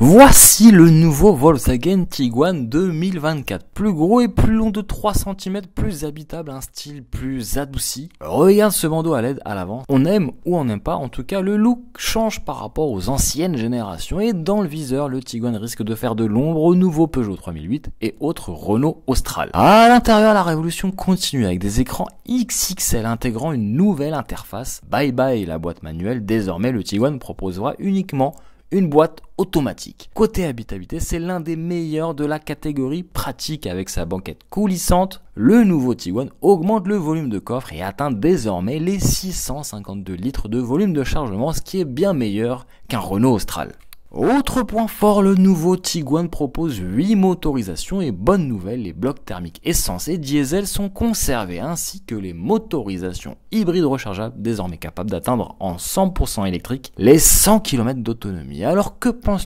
Voici le nouveau Volkswagen Tiguan 2024. Plus gros et plus long de 3 cm, plus habitable, un style plus adouci. Regarde ce bandeau à l'aide à l'avant. On aime ou on n'aime pas, en tout cas le look change par rapport aux anciennes générations. Et dans le viseur, le Tiguan risque de faire de l'ombre au nouveau Peugeot 3008 et autres Renault Austral. À l'intérieur, la révolution continue avec des écrans XXL intégrant une nouvelle interface. Bye bye la boîte manuelle, désormais le Tiguan proposera uniquement une boîte automatique. Côté habitabilité, c'est l'un des meilleurs de la catégorie pratique avec sa banquette coulissante. Le nouveau Tiguan augmente le volume de coffre et atteint désormais les 652 litres de volume de chargement, ce qui est bien meilleur qu'un Renault Austral. Autre point fort, le nouveau Tiguan propose 8 motorisations et bonne nouvelle, les blocs thermiques essence et diesel sont conservés ainsi que les motorisations hybrides rechargeables désormais capables d'atteindre en 100% électrique les 100 km d'autonomie. Alors que pense